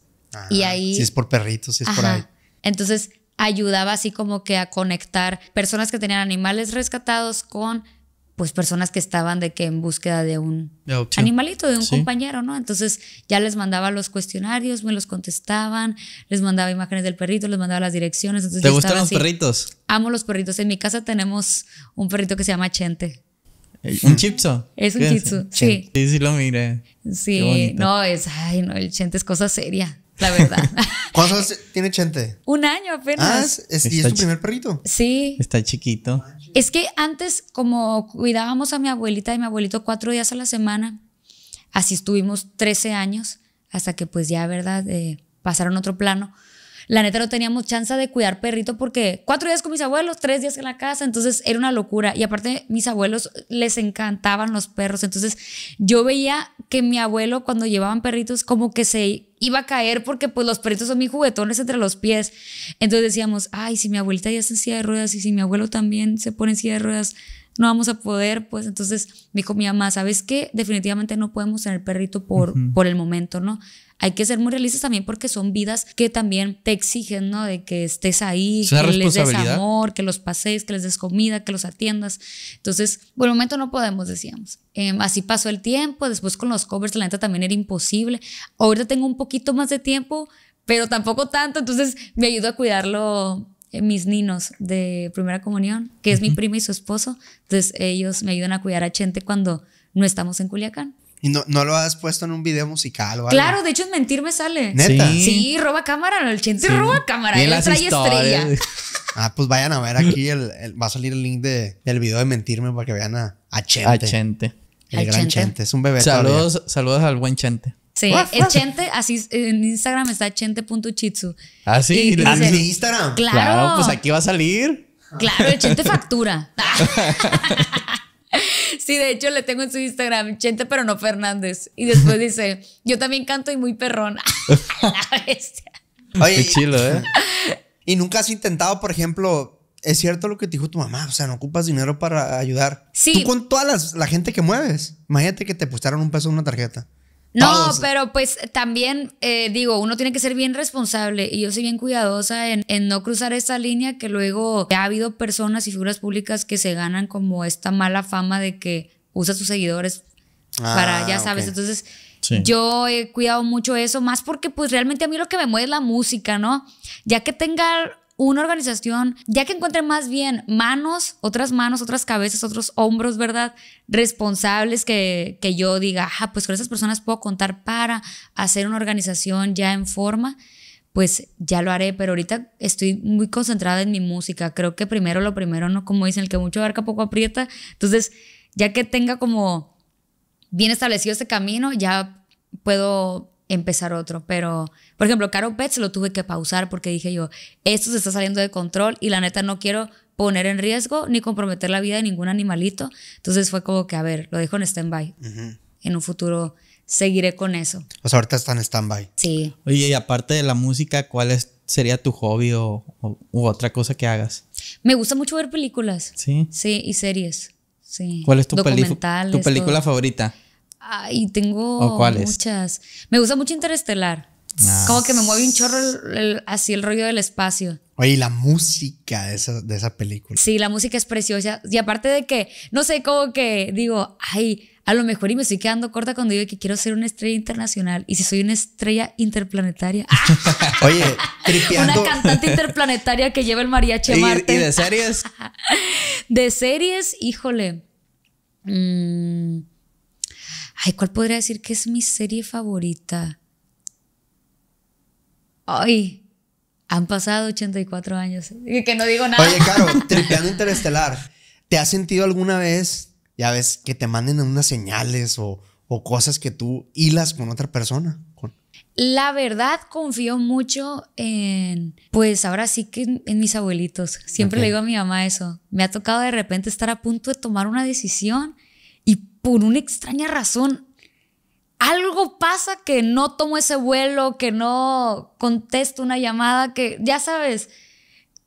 y ahí... Si es por perritos, si es por ahí. Entonces ayudaba así como que a conectar personas que tenían animales rescatados con pues personas que estaban de que en búsqueda de un animalito, de un compañero, ¿no? Entonces ya les mandaba los cuestionarios, me los contestaban, les mandaba imágenes del perrito, les mandaba las direcciones. ¿Te gustan los perritos? Amo los perritos. En mi casa tenemos un perrito que se llama Chente. Eh, ¿Un [laughs] chipso? Es un chipso, sí. Sí, sí lo miré. Sí, no, es, ay, no, el Chente es cosa seria la verdad. [laughs] ¿Cuántos tiene Chente? Un año apenas. Ah, es, ¿y es tu primer perrito? Sí. Está chiquito. Es que antes, como cuidábamos a mi abuelita y mi abuelito cuatro días a la semana, así estuvimos 13 años, hasta que pues ya, ¿verdad? Eh, pasaron otro plano la neta no teníamos chance de cuidar perrito porque cuatro días con mis abuelos, tres días en la casa, entonces era una locura. Y aparte mis abuelos les encantaban los perros, entonces yo veía que mi abuelo cuando llevaban perritos como que se iba a caer porque pues los perritos son mis juguetones entre los pies. Entonces decíamos, ay, si mi abuelita ya es en silla de ruedas y si mi abuelo también se pone en silla de ruedas, no vamos a poder, pues entonces me dijo mi mamá, ¿sabes qué? Definitivamente no podemos tener perrito por, por el momento, ¿no? hay que ser muy realistas también porque son vidas que también te exigen, ¿no? De que estés ahí, que les des amor, que los pasees, que les des comida, que los atiendas. Entonces, por el momento no podemos, decíamos. Em, así pasó el tiempo, después con los covers, la neta también era imposible. Ahorita tengo un poquito más de tiempo, pero tampoco tanto, entonces me ayudó a cuidarlo eh, mis ninos de primera comunión, que es mi prima y su esposo. Entonces ellos me ayudan a cuidar a Chente cuando no estamos en Culiacán. Y no, lo has puesto en un video musical o algo. Claro, de hecho en Mentirme sale. Neta. Sí, roba cámara, el chente Se roba cámara. Él trae estrella. [laughs] Ah, pues vayan a ver aquí el, va a salir el link del video de mentirme para que vean a, Chente. A Chente. El gran Chente. Es un bebé. Saludos, saludos al buen Chente. Sí, es Chente, así en Instagram está chente.chitsu. Ah, sí, y, en Instagram. Claro. claro, pues aquí va a salir. Claro, el Chente factura. [laughs] [laughs] Sí, de hecho le tengo en su Instagram, Chente pero no Fernández. Y después dice, yo también canto y muy perrón. [laughs] La bestia. Qué chilo, ¿eh? Y nunca has intentado, por ejemplo, es cierto lo que te dijo tu mamá, o sea, no ocupas dinero para ayudar. Sí. Tú con toda la gente que mueves, imagínate que te pusieron un peso en una tarjeta. No, pero pues también eh, digo, uno tiene que ser bien responsable y yo soy bien cuidadosa en, no cruzar esa línea que luego ha habido personas y figuras públicas que se ganan como esta mala fama de que usa a sus seguidores para, ya ah, sabes, entonces yo he cuidado mucho eso, más porque pues realmente a mí lo que me mueve es la música, ¿no? Ya que tenga una organización, ya que encuentre más bien manos, otras manos, otras cabezas, otros hombros, ¿verdad? Responsables que, yo diga, ah, pues con esas personas puedo contar para hacer una organización ya en forma pues ya lo haré, pero ahorita estoy muy concentrada en mi música. Creo que primero lo primero, ¿no? Como dicen, el que mucho abarca poco aprieta. Entonces, ya que tenga como bien establecido este camino, ya puedo empezar otro, pero por ejemplo, Caro Pets lo tuve que pausar porque dije yo, esto se está saliendo de control y la neta no quiero poner en riesgo ni comprometer la vida de ningún animalito. Entonces fue como que, a ver, lo dejo en stand-by. En un futuro seguiré con eso. O sea, ahorita está en stand-by. Sí. Oye, y aparte de la música, ¿cuál sería tu hobby o, u otra cosa que hagas? Me gusta mucho ver películas. Sí. Sí, y series. Sí. ¿Cuál es tu, tu película favorita? Ay, tengo muchas. Me gusta mucho Interestelar. Ah. como que me mueve un chorro así el rollo del espacio. Oye, la música de esa, película. Sí, la música es preciosa. Y aparte de que, no sé, cómo que digo, ay, a lo mejor y me estoy quedando corta cuando digo que quiero ser una estrella internacional. Y si soy una estrella interplanetaria. [laughs] Oye, tripeando. Una cantante interplanetaria que lleva el mariachi Chemar. ¿Y, de series? [laughs] de series, híjole. Mm. Ay, ¿cuál podría decir que es mi serie favorita? ay, han pasado 84 años y que no digo nada. Oye, claro, tripeando interestelar, ¿te has sentido alguna vez, ya ves, que te manden unas señales o, cosas que tú hilas con otra persona? La verdad confío mucho en, pues ahora sí que en, mis abuelitos. Siempre le digo a mi mamá eso. Me ha tocado de repente estar a punto de tomar una decisión y por una extraña razón algo pasa que no tomo ese vuelo, que no contesto una llamada, que ya sabes.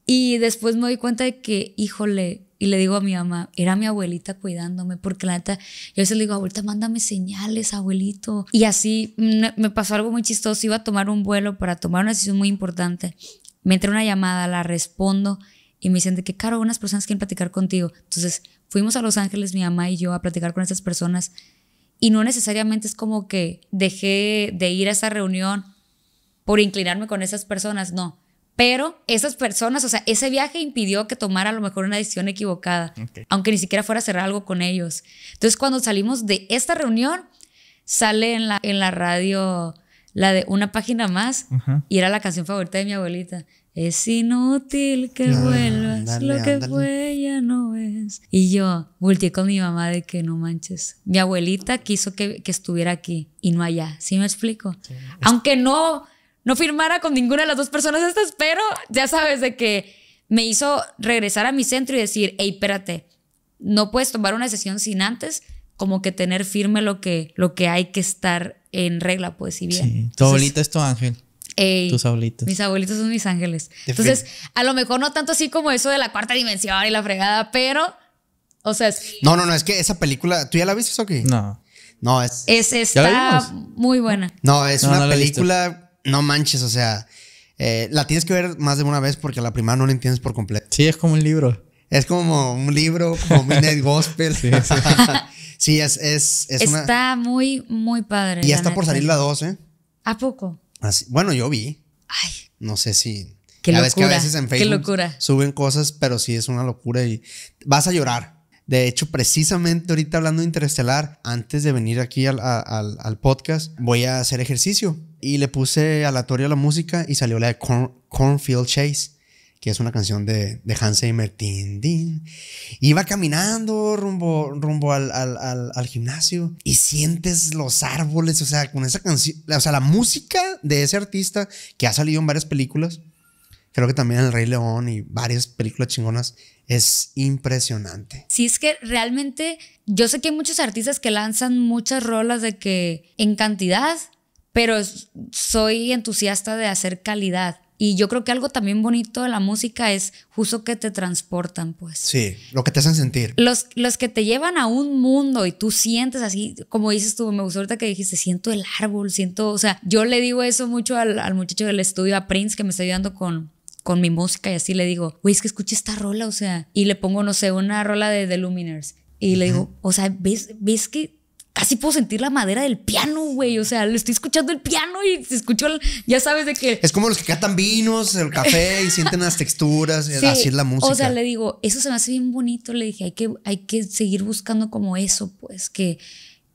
Y después me doy cuenta de que, híjole, y le digo a mi mamá, era mi abuelita cuidándome, porque la neta, yo se le digo, abuelita, mándame señales, abuelito. Y así me pasó algo muy chistoso, iba a tomar un vuelo para tomar una decisión muy importante. Me entra una llamada, la respondo y me dicen de que, Caro, unas personas quieren platicar contigo. Entonces fuimos a Los Ángeles, mi mamá y yo, a platicar con esas personas y no necesariamente es como que dejé de ir a esa reunión por inclinarme con esas personas, no. Pero esas personas, o sea, ese viaje impidió que tomara a lo mejor una decisión equivocada, aunque ni siquiera fuera a cerrar algo con ellos. Entonces, cuando salimos de esta reunión, sale en la, en la radio la de una página más y era la canción favorita de mi abuelita. Es inútil que ah, vuelvas, lo que fue ya no es. Y yo volteé con mi mamá de que no manches. Mi abuelita quiso que, estuviera aquí y no allá, ¿sí me explico? Aunque no, no firmara con ninguna de las dos personas estas, pero ya sabes de que me hizo regresar a mi centro y decir, hey, espérate, no puedes tomar una sesión sin antes como que tener firme lo que, lo que hay que estar en regla, pues, y bien. Sí. Tu abuelita es ángel abuelitos. Mis abuelitos son mis ángeles. Entonces, a lo mejor no tanto así como eso de la cuarta dimensión y la fregada, pero. O sea, es... No, no, no, es que esa película. ¿Tú ya la viste o qué? No. No, es. es está muy buena. No, es una película. No manches, o sea. Eh, la tienes que ver más de una vez porque a la primera no la entiendes por completo. Sí, es como un libro. Es como un libro, como Midnight [laughs] Gospel. sí, es, está muy, muy padre. Y ya está por salir la 2, ¿eh? ¿A poco? bueno, yo vi. Ay. No sé si. Qué locura. que a veces en Facebook locura. suben cosas, pero sí es una locura y vas a llorar. De hecho, precisamente ahorita hablando de Interestelar, antes de venir aquí al, podcast, voy a hacer ejercicio. Y le puse aleatorio a la música y salió la de Cornfield Chase, que es una canción de, de Hans Zimmer. Din, Iba caminando rumbo, rumbo al, al, gimnasio y sientes los árboles, o sea, con esa canción, o sea, la música de ese artista que ha salido en varias películas, creo que también El Rey León y varias películas chingonas, es impresionante. Si es que realmente yo sé que hay muchos artistas que lanzan muchas rolas de que en cantidad, pero soy entusiasta de hacer calidad. Y yo creo que algo también bonito de la música es justo que te transportan, pues. Sí, lo que te hacen sentir. Los, los que te llevan a un mundo y tú sientes así, como dices tú, me gustó ahorita que dijiste, siento el árbol, siento, o sea, yo le digo eso mucho al, muchacho del estudio, a Prince, que me está ayudando con, con mi música y así le digo, güey, es que escuche esta rola, o sea, y le pongo, no sé, una rola de The Luminers. Y le digo, o sea, ¿ves, ves que casi puedo sentir la madera del piano, güey. O sea, le estoy escuchando el piano y se escuchó, ya sabes de que. Es como los que catan vinos, el café y [laughs] sienten las texturas, eh, así es la música. O sea, le digo, eso se me hace bien bonito. Le dije, hay que, hay que seguir buscando como eso, pues, que,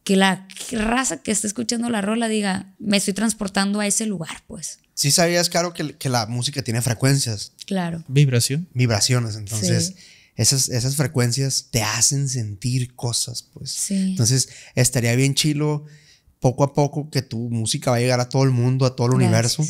que la raza que está escuchando la rola diga, me estoy transportando a ese lugar, pues. Sí sabías, claro, que, que la música tiene frecuencias. Claro. Vibración. Vibraciones, entonces esas, esas frecuencias te hacen sentir cosas, pues. Entonces, estaría bien chilo poco a poco que tu música va a llegar a todo el mundo, a todo el universo,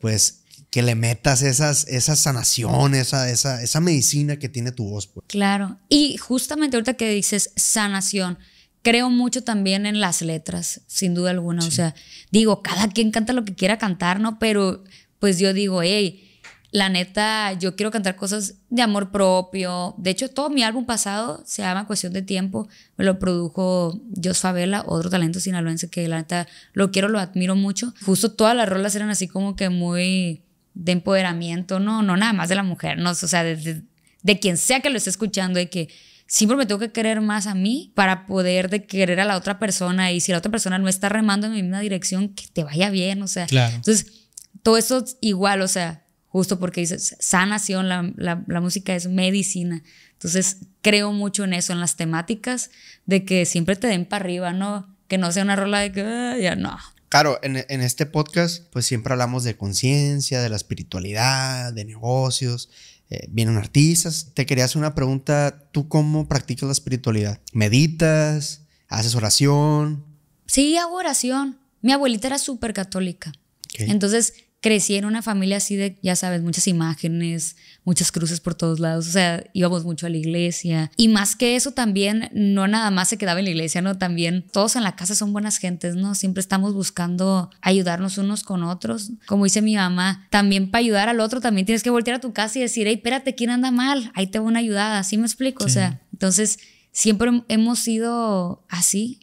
pues que le metas esas, esa sanación, esa, esa, esa medicina que tiene tu voz. Pues. Claro, y justamente ahorita que dices sanación, creo mucho también en las letras, sin duda alguna. O sea, digo, cada quien canta lo que quiera cantar, ¿no? Pero pues yo digo, hey, la neta, yo quiero cantar cosas de amor propio. De hecho, todo mi álbum pasado se llama Cuestión de Tiempo. Me lo produjo Jos Favela, otro talento sinaloense que la neta lo quiero, lo admiro mucho. Justo todas las rolas eran así como que muy de empoderamiento, no, no nada más de la mujer, no, o sea, de, de, quien sea que lo esté escuchando, y que siempre me tengo que querer más a mí para poder de querer a la otra persona y si la otra persona no está remando en mi misma dirección, que te vaya bien, o sea. Entonces, todo eso igual, o sea, justo porque dices, sanación, la, la, música es medicina. Entonces, creo mucho en eso, en las temáticas, de que siempre te den para arriba, ¿no? Que no sea una rola de ah, ya no. Claro, en, este podcast, pues siempre hablamos de conciencia, de la espiritualidad, de negocios, eh, vienen artistas. Te quería hacer una pregunta, ¿tú cómo practicas la espiritualidad? ¿Meditas? ¿Haces oración? Sí, hago oración. Mi abuelita era súper católica. Entonces, crecí en una familia así de, ya sabes, muchas imágenes, muchas cruces por todos lados, o sea, íbamos mucho a la iglesia. Y más que eso también, no nada más se quedaba en la iglesia, ¿no? También todos en la casa son buenas gentes, ¿no? Siempre estamos buscando ayudarnos unos con otros. Como dice mi mamá, también para ayudar al otro también tienes que voltear a tu casa y decir, hey, espérate, ¿quién anda mal? Ahí te voy una ayudada, así me explico? O sea, entonces siempre hemos sido así.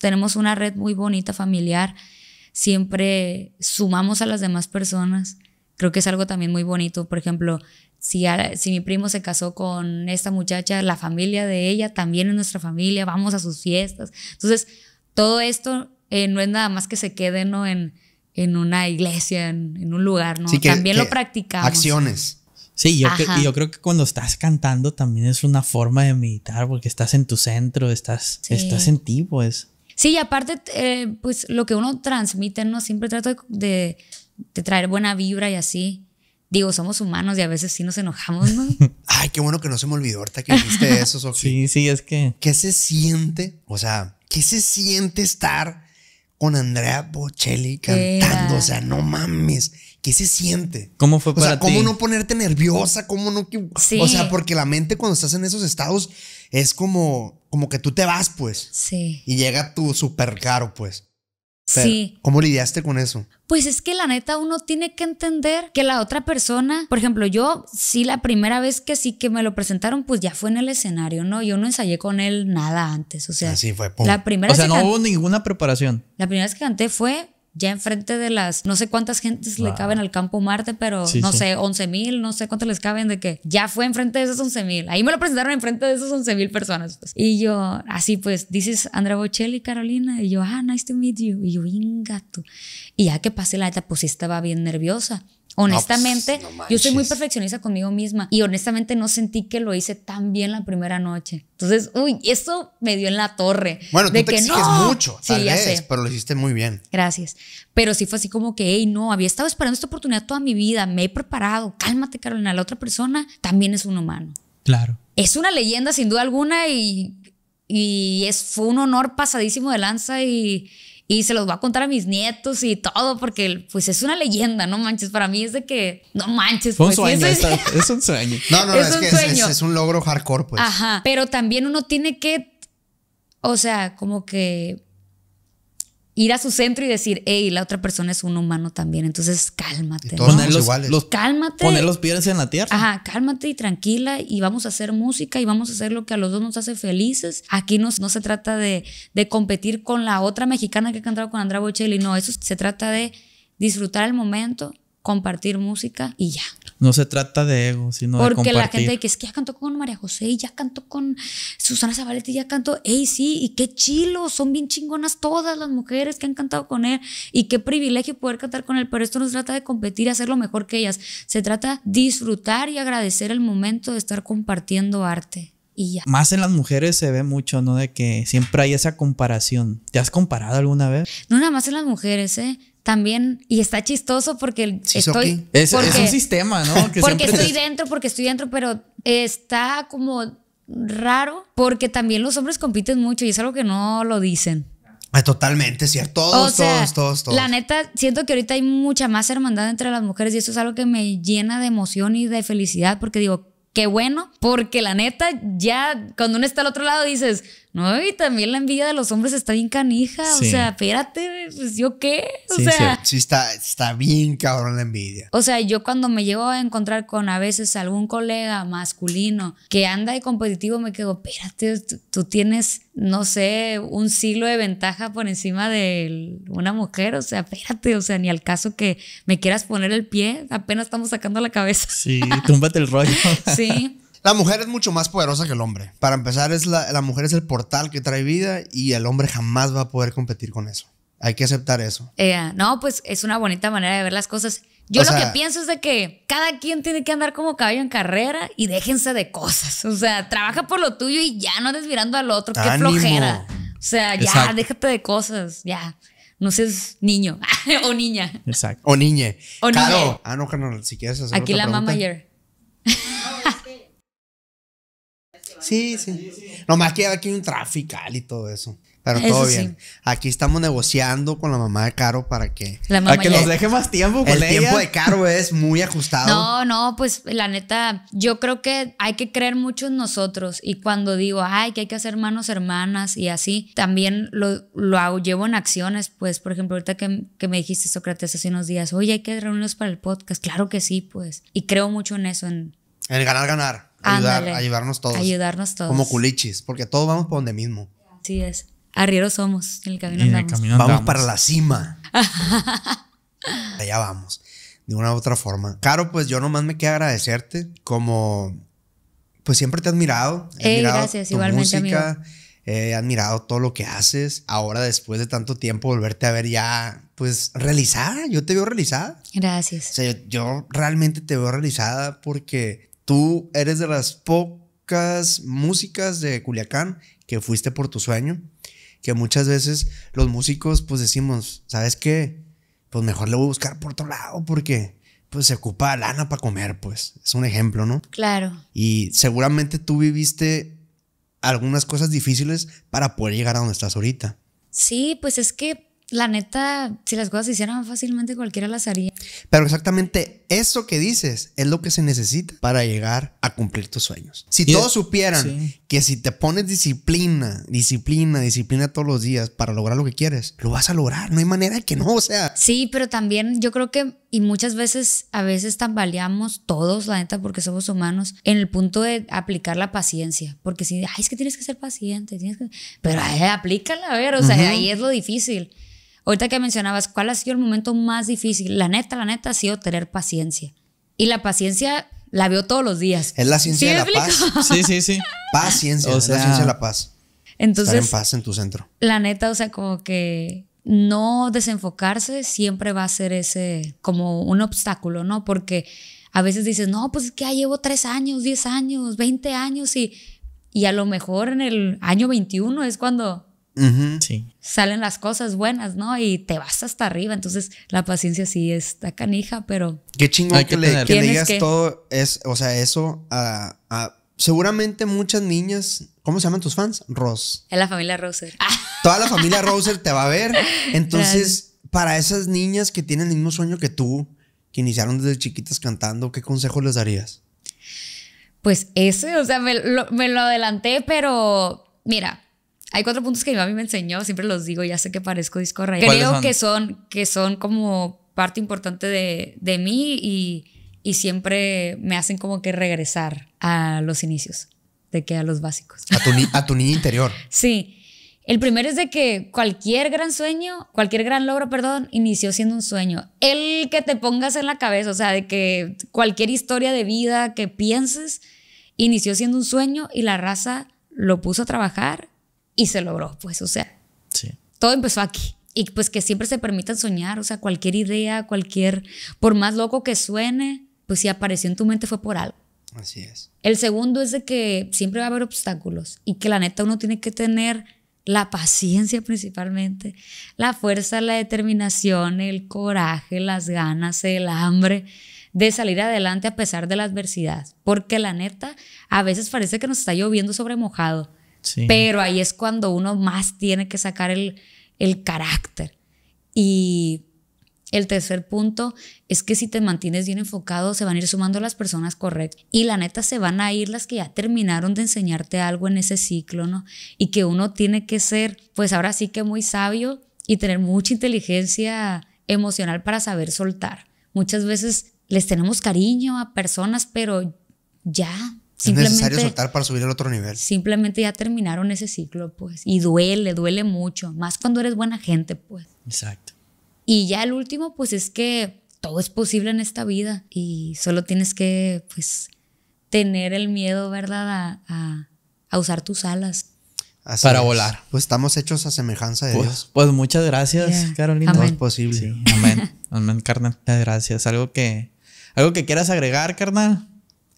Tenemos una red muy bonita familiar siempre sumamos a las demás personas. Creo que es algo también muy bonito. Por ejemplo, si, si mi primo se casó con esta muchacha, la familia de ella también es nuestra familia, vamos a sus fiestas. Entonces, todo esto eh, no es nada más que se quede ¿no? en, en una iglesia, en, un lugar, ¿no? también lo practicamos. Acciones. Sí, yo, yo creo que cuando estás cantando también es una forma de meditar porque estás en tu centro, estás, estás en ti, pues. Sí, y aparte, eh, pues lo que uno transmite, ¿no? Siempre trato de, traer buena vibra y así. Digo, somos humanos y a veces sí nos enojamos, ¿no? [laughs] Ay, qué bueno que no se me olvidó ahorita que dijiste [laughs] eso, Sofía. Sí, sí, es que. ¿Qué se siente? O sea, ¿qué se siente estar con Andrea Bocelli cantando? O sea, no mames. ¿Qué se siente? ¿Cómo fue para ti? O sea, ¿cómo no ponerte nerviosa? ¿Cómo no? Sí. O sea, porque la mente cuando estás en esos estados es como, como que tú te vas, pues. Sí. Y llega tu súper caro, pues. sí. ¿Cómo lidiaste con eso? Pues es que la neta uno tiene que entender que la otra persona, por ejemplo, yo sí la primera vez que sí que me lo presentaron, pues ya fue en el escenario, ¿no? Yo no ensayé con él nada antes, o sea. Así fue. La primera o sea, no hubo ninguna preparación. La primera vez que canté fue ya enfrente de las, no sé cuántas gentes le caben al campo Marte, pero no sé, 11 mil, no sé cuántas les caben, de que ya fue enfrente de esos 11 mil. Ahí me lo presentaron enfrente de esos 11 mil personas. Pues. Y yo, así pues, dices Andrea Bocelli, Carolina, y yo, ah, nice to meet you. Y yo, ingato. Y ya que pasé la etapa, pues estaba bien nerviosa. Pues, honestamente, yo soy muy perfeccionista conmigo misma y honestamente no sentí que lo hice tan bien la primera noche. Entonces, uy, eso me dio en la torre. Bueno, tú te exiges mucho, pero lo hiciste muy bien. Gracias. Pero sí fue así como que, hey, no, había estado esperando esta oportunidad toda mi vida, me he preparado, cálmate, Carolina, la otra persona también es un humano. Claro. Es una leyenda sin duda alguna y, y es, fue un honor pasadísimo de lanza y y se los voy a contar a mis nietos y todo, porque pues es una leyenda, no manches. Para mí es de que, no manches. Pues, un sueño, es, un sueño. [laughs] No, no, que es, un logro hardcore, pues. Ajá. Pero también uno tiene que, o sea, como que ir a su centro y decir, hey, la otra persona es un humano también, entonces cálmate. los, iguales. Los, cálmate. Poner los pies en la tierra. Ajá, cálmate y tranquila y vamos a hacer música y vamos a hacer lo que a los dos nos hace felices. Aquí no se trata de, de competir con la otra mexicana que ha cantado con Andra Bocelli, no, eso se trata de disfrutar el momento, compartir música y ya. No se trata de ego, sino de compartir. Porque la gente dice que es que ya cantó con María José y ya cantó con Susana Zabaleta y ya cantó, ey, sí, y qué chilo, son bien chingonas todas las mujeres que han cantado con él y qué privilegio poder cantar con él, pero esto no se trata de competir y hacer lo mejor que ellas, se trata de disfrutar y agradecer el momento de estar compartiendo arte. Y ya. Más en las mujeres se ve mucho, ¿no? De que siempre hay esa comparación. ¿Te has comparado alguna vez? No, nada más en las mujeres, ¿eh? también, y está chistoso porque estoy... Es, es, un sistema, ¿no? porque estoy dentro, porque estoy dentro, pero está como raro porque también los hombres compiten mucho y es algo que no lo dicen. Ah, totalmente, cierto. Todos, todos, todos, todos. La neta, siento que ahorita hay mucha más hermandad entre las mujeres y eso es algo que me llena de emoción y de felicidad porque digo, qué bueno, porque la neta, ya cuando uno está al otro lado dices, no, y también la envidia de los hombres está bien canija. O sea, espérate, pues, yo qué. O sea, sí. está, está bien cabrón la envidia. O sea, yo cuando me llevo a encontrar con a veces algún colega masculino que anda de competitivo, me quedo, espérate, tú, tienes, no sé, un siglo de ventaja por encima de una mujer. O sea, espérate, o sea, ni al caso que me quieras poner el pie, apenas estamos sacando la cabeza. Sí, [laughs] túmbate el rollo. sí. La mujer es mucho más poderosa que el hombre. Para empezar, es la, mujer es el portal que trae vida y el hombre jamás va a poder competir con eso. Hay que aceptar eso. Eh, no, pues es una bonita manera de ver las cosas. Yo lo que pienso es de que cada quien tiene que andar como caballo en carrera y déjense de cosas. O sea, trabaja por lo tuyo y ya no desvirando al otro. Qué flojera. O sea, ya, déjate de cosas. Ya. No seas niño [laughs] o niña. Exacto. O niñe. O niñe. Ah, no, si quieres hacer Aquí la mamá ayer. Sí, sí. Nomás que aquí hay un trafical y todo eso. Pero todo bien. Aquí estamos negociando con la mamá de Caro para que, para que nos deje más tiempo. Con el tiempo de Caro es muy ajustado. No, no, pues la neta, yo creo que hay que creer mucho en nosotros. Y cuando digo, ay, que hay que hacer manos hermanas y así, también lo, lo hago, llevo en acciones. Pues, por ejemplo, ahorita que, me dijiste, Sócrates, hace unos días, oye, hay que reunirnos para el podcast. Claro que sí, pues. Y creo mucho en eso, en... El ganar, ganar. Ayudar, ayudarnos todos. Ayudarnos todos. Como culiches porque todos vamos por donde mismo. Así es. Arrieros somos, en el camino, Vamos para la cima. [laughs] Allá vamos. De una u otra forma. Caro, pues yo nomás me queda agradecerte. Como pues siempre te he admirado. He admirado gracias, igualmente. Música, He admirado todo lo que haces. Ahora, después de tanto tiempo, volverte a ver ya, pues realizada. Yo te veo realizada. Gracias. O sea, yo realmente te veo realizada porque Tú eres de las pocas músicas de Culiacán que fuiste por tu sueño, que muchas veces los músicos pues decimos, ¿sabes qué? Pues mejor le voy a buscar por otro lado porque pues se ocupa lana para comer, pues es un ejemplo, ¿no? Claro. Y seguramente tú viviste algunas cosas difíciles para poder llegar a donde estás ahorita. Sí, pues es que la neta, si las cosas se hicieran fácilmente, cualquiera las haría. Pero exactamente eso que dices es lo que se necesita para llegar a cumplir tus sueños. Si todos supieran que si te pones disciplina, disciplina, disciplina todos los días para lograr lo que quieres, lo vas a lograr. No hay manera de que no, o sea. Sí, pero también yo creo que y muchas veces, a veces tambaleamos todos, la neta, porque somos humanos, en el punto de aplicar la paciencia. Porque si, ay, es que tienes que ser paciente, tienes que... Pero aplícala, a ver, o sea, ahí es lo difícil. Ahorita que mencionabas, ¿cuál ha sido el momento más difícil? La neta, la neta, ha sido tener paciencia. Y la paciencia la veo todos los días. Es la ciencia de la paz. Sí, sí, sí. Paciencia, la ciencia de la paz. Entonces, Estar en paz en tu centro. La neta, o sea, como que no desenfocarse siempre va a ser ese, como un obstáculo, ¿no? Porque a veces dices, no, pues es que ya llevo tres años, diez años, veinte años y, y a lo mejor en el año 21 es cuando Salen las cosas buenas, ¿no? Y te vas hasta arriba. Entonces, la paciencia sí está canija, pero. Qué chingón que, le, le digas todo. Es, o sea, eso a, Seguramente muchas niñas, ¿cómo se llaman tus fans? Ross. Es la familia Roser. [laughs] Toda la familia Roser te va a ver. [laughs] Entonces, para esas niñas que tienen el mismo sueño que tú, que iniciaron desde chiquitas cantando, ¿qué consejo les darías? Pues ese, o sea, me lo adelanté, pero mira, hay cuatro puntos que mi mami me enseñó, siempre los digo, ya sé que parezco disco rayado. Creo que son, que son como parte importante de, mí y, siempre me hacen como que regresar a los inicios, de que a los básicos. A tu, a tu niña interior. [laughs] sí. El primero es de que cualquier gran sueño, cualquier gran logro, perdón, inició siendo un sueño. El que te pongas en la cabeza, o sea, de que cualquier historia de vida que pienses, inició siendo un sueño y la raza lo puso a trabajar y se logró, pues, o sea, sí. todo empezó aquí. Y pues que siempre se permitan soñar, o sea, cualquier idea, cualquier, por más loco que suene, pues si apareció en tu mente fue por algo. Así es. El segundo es de que siempre va a haber obstáculos y que la neta uno tiene que tener la paciencia principalmente, la fuerza, la determinación, el coraje, las ganas, el hambre de salir adelante a pesar de la adversidad. Porque la neta, a veces parece que nos está lloviendo sobre mojado, pero ahí es cuando uno más tiene que sacar el, el carácter. Y el tercer punto es que si te mantienes bien enfocado, se van a ir sumando las personas correctas. Y la neta, se van a ir las que ya terminaron de enseñarte algo en ese ciclo, ¿no? Y que uno tiene que ser, pues ahora sí que muy sabio y tener mucha inteligencia emocional para saber soltar. Muchas veces les tenemos cariño a personas, pero ya es necesario soltar para subir al otro nivel. Simplemente ya terminaron ese ciclo, pues. Y duele, duele mucho. Más cuando eres buena gente, pues. Exacto. Y ya el último, pues es que todo es posible en esta vida y solo tienes que, pues, tener el miedo, ¿verdad? A, a, usar tus alas. para volar. Pues estamos hechos a semejanza de pues, Dios. Pues muchas gracias, Carolina. Todo es posible. Amén. Amén, carnal. gracias. Algo que, algo que quieras agregar, carnal.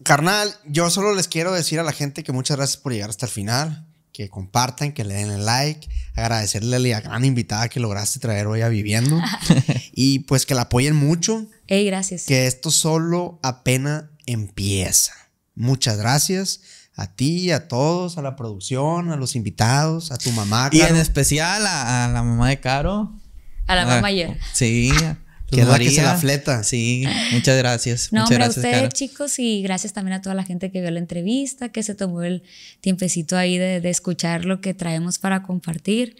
Carnal, yo solo les quiero decir a la gente que muchas gracias por llegar hasta el final, que compartan, que le den el like, agradecerle a la gran invitada que lograste traer hoy a Viviendo [laughs] y pues que la apoyen mucho. Ey, gracias. Que esto solo apenas empieza. Muchas gracias a ti, a todos, a la producción, a los invitados, a tu mamá. Y en especial a, la mamá de Caro. A la mamá ayer. Sí. Pues que es la que se la fleta. Sí, muchas gracias. No, muchas gracias, a ustedes, chicos, y gracias también a toda la gente que vio la entrevista, que se tomó el tiempecito ahí de, escuchar lo que traemos para compartir.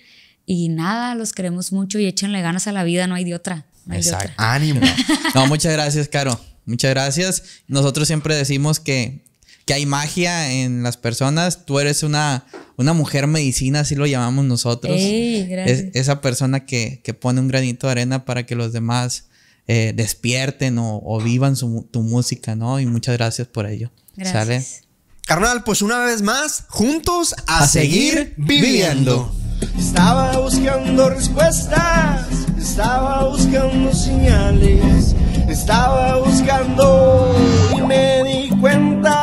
Y nada, los queremos mucho y échenle ganas a la vida, no hay de otra. De otra. Ánimo. [laughs] No, muchas gracias, Caro. Muchas gracias. Nosotros siempre decimos que que hay magia en las personas. Tú eres una, una mujer medicina, así lo llamamos nosotros. es, esa persona que, pone un granito de arena para que los demás eh, despierten o, vivan su, tu música, ¿no? Y muchas gracias por ello. Gracias. Carnal, pues una vez más, juntos a, seguir, viviendo. Estaba buscando respuestas, estaba buscando señales, estaba buscando y me di cuenta